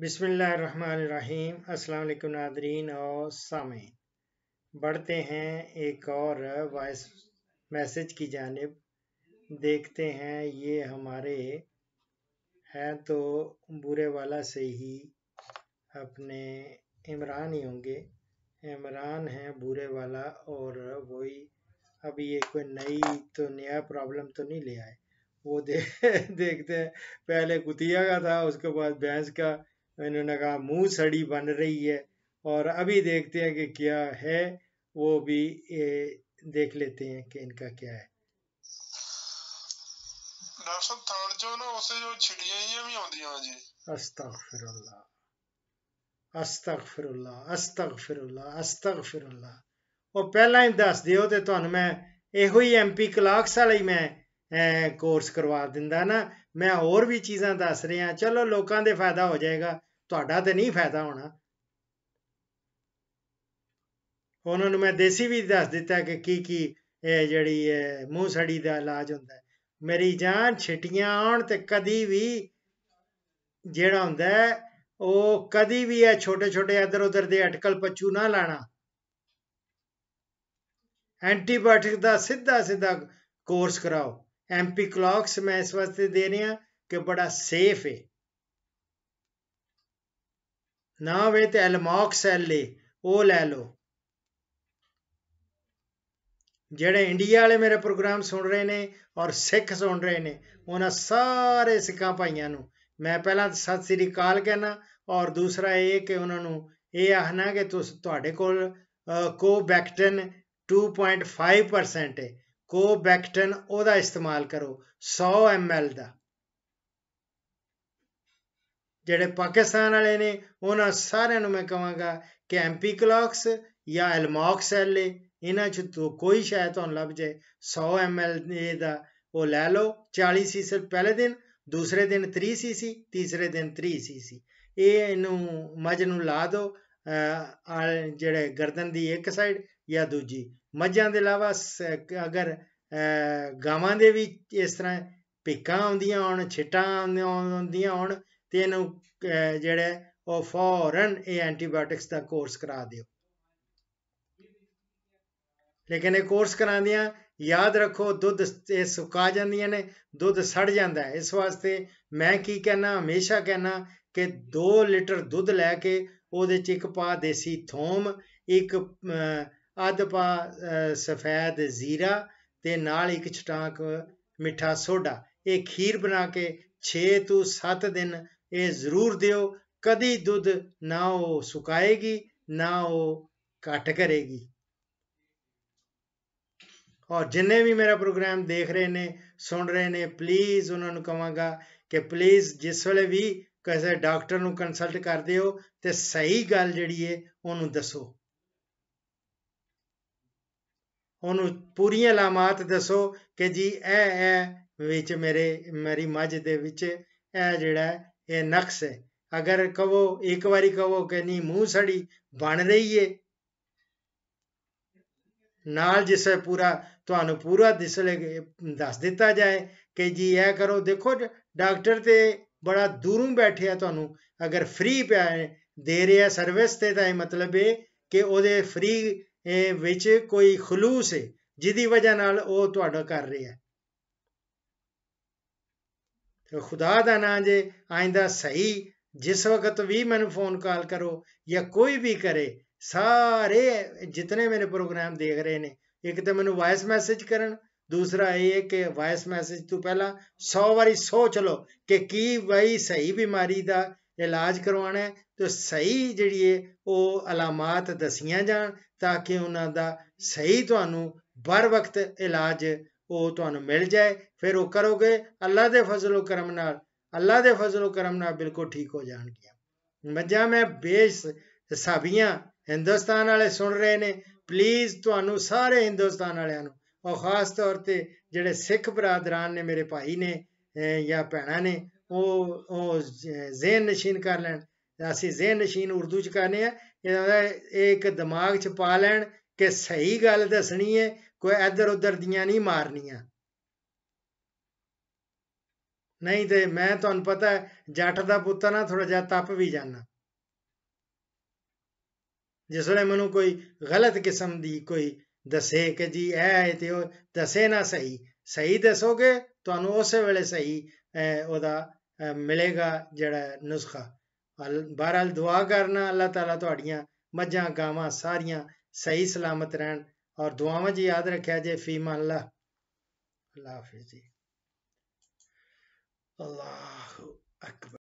बिसमीम् अल्लाम नादरीन और सामे बढ़ते हैं एक और वॉइस मैसेज की जानब देखते हैं ये हमारे हैं तो बुरे वाला से ही अपने इमरान ही होंगे इमरान हैं बुरे वाला और वही अभी ये कोई नई तो नया प्रॉब्लम तो नहीं ले आए वो दे, देखते हैं पहले कुतिया का था उसके बाद भैंस का इन्होंने कहा मुंह सड़ी बन रही है और अभी देखते हैं कि क्या है वो भी ए, देख लेते हैं कि इनका क्या है कोर्स करवा दिता ना मैं हो दस रहा चलो लोग फायदा हो जाएगा ਤੁਹਾਡਾ ਤੇ ਨਹੀਂ ਫਾਇਦਾ ਹੋਣਾ ਉਹਨਾਂ ਨੂੰ ਮੈਂ ਦੇਸੀ ਵੀ ਦੱਸ ਦਿੱਤਾ ਕਿ ਕੀ ਕੀ ਇਹ ਜਿਹੜੀ ਮੂੰਹ ਸੜੀ ਦਾ ਇਲਾਜ ਹੁੰਦਾ ਮੇਰੀ ਜਾਨ ਛਿਟੀਆਂ ਆਉਣ ਤੇ ਕਦੀ ਵੀ ਜਿਹੜਾ ਹੁੰਦਾ ਉਹ ਕਦੀ ਵੀ ਇਹ ਛੋਟੇ ਛੋਟੇ ਇਧਰ ਉਧਰ ਦੇ ਅਟਕਲ ਪੱਚੂ ਨਾ ਲਾਣਾ ਐਂਟੀਬਾਇਓਟਿਕ ਦਾ ਸਿੱਧਾ ਸਿੱਧਾ ਕੋਰਸ ਕਰਾਓ ਐਮਪੀ ਕਲੌਕਸ ਮੈਂ ਇਸ ਵਾਸਤੇ ਦੇ ਰਿਹਾ ਕਿ ਬੜਾ ਸੇਫ ਹੈ ਨਾ ਵੇ ਤੇ ਐਲਮੌਕਸੈਲ ਲੈ ਉਹ ਲੈ ਲੋ ਜਿਹੜੇ ਇੰਡੀਆ ਵਾਲੇ ਮੇਰੇ ਪ੍ਰੋਗਰਾਮ ਸੁਣ ਰਹੇ ਨੇ ਔਰ ਸਿੱਖ ਸੁਣ ਰਹੇ ਨੇ ਉਹਨਾਂ ਸਾਰੇ ਸਿੱਖਾਂ ਭਾਈਆਂ ਨੂੰ ਮੈਂ ਪਹਿਲਾਂ ਸਤਿ ਸ੍ਰੀ ਅਕਾਲ ਕਹਿਣਾ ਔਰ ਦੂਸਰਾ ਇਹ ਕਿ ਉਹਨਾਂ ਨੂੰ ਇਹ ਆਹਨਾ ਕਿ ਤੁਸ ਤੁਹਾਡੇ ਕੋਲ ਕੋਬੈਕਟਨ 2.5% ਹੈ ਕੋਬੈਕਟਨ ਉਹਦਾ ਇਸਤੇਮਾਲ ਕਰੋ 100 ml ਦਾ ਜਿਹੜੇ ਪਾਕਿਸਤਾਨ ਵਾਲੇ ਨੇ ਉਹਨਾਂ ਸਾਰਿਆਂ ਨੂੰ ਮੈਂ ਕਹਾਂਗਾ ਕਿ ਐਮਪੀ ਕਲੌਕਸ ਜਾਂ ਐਲਮੌਕਸ ਐਲੇ ਇਹਨਾਂ ਚ ਕੋਈ ਸ਼ਾਇਦ ਤੁਹਾਨੂੰ ਲੱਭ ਜਾਏ 100 ਐਮਐਲ ਦਾ ਉਹ ਲੈ ਲਓ 40 ਸੀਸੀ ਪਹਿਲੇ ਦਿਨ ਦੂਸਰੇ ਦਿਨ 30 ਸੀਸੀ ਤੀਸਰੇ ਦਿਨ 30 ਸੀਸੀ ਇਹ ਇਹਨੂੰ ਮੱਝ ਨੂੰ ਲਾ ਦਿਓ ਜਿਹੜੇ ਗਰਦਨ ਦੀ ਇੱਕ ਸਾਈਡ ਜਾਂ ਦੂਜੀ ਮੱਝਾਂ ਦੇ ਇਲਾਵਾ ਅਗਰ ਗਾਵਾਂ ਦੇ ਵੀ ਇਸ ਤਰ੍ਹਾਂ ਪਿੱਕਾਂ ਆਉਂਦੀਆਂ ਹੋਣ ਛਿੱਟਾਂ ਆਉਂਦੀਆਂ ਹੋਣ ਤੇ ਇਹਨੂੰ ਜਿਹੜਾ ਉਹ ਫੌਰਨ ਇਹ ਐਂਟੀਬਾਇਓਟਿਕਸ ਦਾ ਕੋਰਸ ਕਰਾ ਦਿਓ ਲੇਕਿਨ ਇਹ ਕੋਰਸ ਕਰਾਉਂਦਿਆਂ ਯਾਦ ਰੱਖੋ ਦੁੱਧ ਇਹ ਸੁਕਾ ਜਾਂਦੀਆਂ ਨੇ ਦੁੱਧ ਸੜ ਜਾਂਦਾ ਹੈ ਇਸ ਵਾਸਤੇ ਮੈਂ ਕੀ ਕਹਿਣਾ ਹਮੇਸ਼ਾ ਕਹਿਣਾ ਕਿ 2 ਲੀਟਰ ਦੁੱਧ ਲੈ ਕੇ ਉਹਦੇ ਚ ਇੱਕ ਪਾ ਦੇਸੀ ਥੋਮ ਇੱਕ ਅੱਧ ਪਾ ਸਫੈਦ ਜ਼ੀਰਾ ਤੇ ਨਾਲ ਇੱਕ ਛਟਾਕ ਮਿੱਠਾ ਸੋਡਾ ਇਹ ਖੀਰ ਬਣਾ ਕੇ 6 ਤੋਂ 7 ਦਿਨ ਇਹ ਜ਼ਰੂਰ ਦਿਓ ਕਦੀ ਦੁੱਧ ਨਾ ਉਹ ਸੁਕਾਏਗੀ ਨਾ ਉਹ ਕੱਟ ਕਰੇਗੀ ਔਰ ਜਿੰਨੇ ਵੀ ਮੇਰਾ ਪ੍ਰੋਗਰਾਮ ਦੇਖ ਰਹੇ ਨੇ ਸੁਣ ਰਹੇ ਨੇ ਪਲੀਜ਼ ਉਹਨਾਂ ਨੂੰ ਕਹਾਂਗਾ ਕਿ ਪਲੀਜ਼ ਜਿਸ ਵੇਲੇ ਵੀ ਕਿਸੇ ਡਾਕਟਰ ਨੂੰ ਕੰਸਲਟ ਕਰਦੇ ਹੋ ਤੇ ਸਹੀ ਗੱਲ ਜਿਹੜੀ ਏ ਉਹਨੂੰ ਦੱਸੋ ਉਹਨੂੰ ਪੂਰੀਆਂ ਲਾਮਾਤ ਦੱਸੋ ਕਿ ਜੀ ਇਹ ਇਹ ਵਿੱਚ ਮੇਰੇ ਮੇਰੀ ਮੱਝ ਦੇ ਵਿੱਚ ਇਹ ਜਿਹੜਾ ਇਹ ਨਕਸ ਹੈ ਅਗਰ ਕਹੋ ਇੱਕ ਵਾਰੀ ਕਹੋ ਕਿ ਨਹੀਂ ਮੂੰਹ ਸੜੀ ਬਣ ਰਹੀ ਏ ਨਾਲ ਜਿਸੇ ਪੂਰਾ ਤੁਹਾਨੂੰ ਪੂਰਾ ਦਿਸ ਦੱਸ ਦਿੱਤਾ ਜਾਏ ਕਿ ਜੀ ਇਹ ਕਰੋ ਦੇਖੋ ਡਾਕਟਰ ਤੇ ਬੜਾ ਦੂਰੋਂ ਬੈਠਿਆ ਤੁਹਾਨੂੰ ਅਗਰ ਫ੍ਰੀ ਪਿਆ ਦੇ ਰਿਹਾ ਸਰਵਿਸ ਤੇ ਤਾਂ ਇਹ ਮਤਲਬ ਹੈ ਕਿ ਉਹਦੇ ਫ੍ਰੀ ਵਿੱਚ ਕੋਈ ਖਲੂਸ ਹੈ ਜਿਹਦੀ ਵਜ੍ਹਾ ਨਾਲ ਉਹ ਤੁਹਾਡਾ ਕਰ ਰਿਹਾ ਖੁਦਾ ਦਾ ਨਾਂ ਜੇ ਆਇਂਦਾ ਸਹੀ ਜਿਸ ਵਕਤ ਵੀ ਮੈਨੂੰ ਫੋਨ ਕਾਲ ਕਰੋ ਜਾਂ ਕੋਈ ਵੀ ਕਰੇ ਸਾਰੇ ਜਿਤਨੇ ਮੇਰੇ ਪ੍ਰੋਗਰਾਮ ਦੇਖ ਰਹੇ ਨੇ ਇੱਕ ਤਾਂ ਮੈਨੂੰ ਵਾਇਸ ਮੈਸੇਜ ਕਰਨ ਦੂਸਰਾ ਇਹ ਹੈ ਕਿ ਵਾਇਸ ਮੈਸੇਜ ਤੋਂ ਪਹਿਲਾਂ 100 ਵਾਰੀ ਸੋਚ ਲਓ ਕਿ ਕੀ ਵਈ ਸਹੀ ਬਿਮਾਰੀ ਦਾ ਇਲਾਜ ਕਰਵਾਣਾ ਹੈ ਤੇ ਸਹੀ ਜਿਹੜੀ ਹੈ ਉਹ ਅਲਾਮਤ ਦਸੀਆਂ ਜਾਣ ਤਾਂ ਕਿ ਉਹਨਾਂ ਦਾ ਸਹੀ ਤੁਹਾਨੂੰ ਬਰ ਵਕਤ ਇਲਾਜ ਉਹ ਤੁਹਾਨੂੰ ਮਿਲ ਜਾਏ ਫਿਰ ਉਹ ਕਰੋਗੇ ਅੱਲਾ ਦੇ ਫਜ਼ਲੋ ਕਰਮ ਨਾਲ ਅੱਲਾ ਦੇ ਫਜ਼ਲੋ ਕਰਮ ਨਾਲ ਬਿਲਕੁਲ ਠੀਕ ਹੋ ਜਾਣਗੀਆਂ ਮੱਜਾ ਮੈਂ ਬੇਸ ਹਿਸਾਬੀਆਂ ਹਿੰਦੁਸਤਾਨ ਵਾਲੇ ਸੁਣ ਰਹੇ ਨੇ ਪਲੀਜ਼ ਤੁਹਾਨੂੰ ਸਾਰੇ ਹਿੰਦੁਸਤਾਨ ਵਾਲਿਆਂ ਨੂੰ ਔਰ ਖਾਸ ਤੌਰ ਤੇ ਜਿਹੜੇ ਸਿੱਖ ਬਰਾਦਰਾਂ ਨੇ ਮੇਰੇ ਭਾਈ ਨੇ ਜਾਂ ਭੈਣਾਂ ਨੇ ਉਹ ਉਹ ਜ਼ੇਨ ਨਸ਼ੀਨ ਕਰ ਲੈਣ ਅਸੀਂ ਜ਼ੇਨ ਨਸ਼ੀਨ ਉਰਦੂ ਚ ਕਰਨੇ ਆ ਇਹ ਇੱਕ ਦਿਮਾਗ ਚ ਪਾ ਲੈਣ ਕਿ ਸਹੀ ਗੱਲ ਦੱਸਣੀ ਹੈ ਕੋਈ ਇੱਧਰ ਉੱਧਰ ਦੀਆਂ ਨਹੀਂ ਮਾਰਨੀਆਂ ਨਹੀਂ ਤੇ ਮੈਂ ਤੁਹਾਨੂੰ ਪਤਾ ਜੱਟ ਦਾ ਪੁੱਤ ਨਾ ਥੋੜਾ ਜਿਹਾ ਤਪ ਵੀ ਜਾਣਾ ਜਿਸ ਵੇਲੇ ਮੈਨੂੰ ਕੋਈ ਗਲਤ ਕਿਸਮ ਦੀ ਕੋਈ ਦੱਸੇ ਕਿ ਜੀ ਇਹ ਹੈ ਤੇ ਉਹ ਦੱਸੇ ਨਾ ਸਹੀ ਸਹੀ ਦੱਸੋਗੇ ਤੁਹਾਨੂੰ ਉਸੇ ਵੇਲੇ ਸਹੀ ਉਹਦਾ ਮਿਲੇਗਾ ਜਿਹੜਾ ਨੁਸਖਾ ਬਹਰਾਲ ਦੁਆ ਕਰਨਾ ਅੱਲਾਹ ਤਾਲਾ ਤੁਹਾਡੀਆਂ ਮੱਝਾਂ ਗਾਵਾਂ ਸਾਰੀਆਂ ਸਹੀ ਸਲਾਮਤ ਰਹਿਣ ਔਰ ਦੁਆਵਾਂ ਜੀ ਯਾਦ ਰੱਖਿਆ ਜੇ ਫੀਮ ਅੱਲਾ ਅੱਲਾ ਹਾਫਿਜ਼ ਜੀ ਅੱਲਾਹੁ ਅਕਬਰ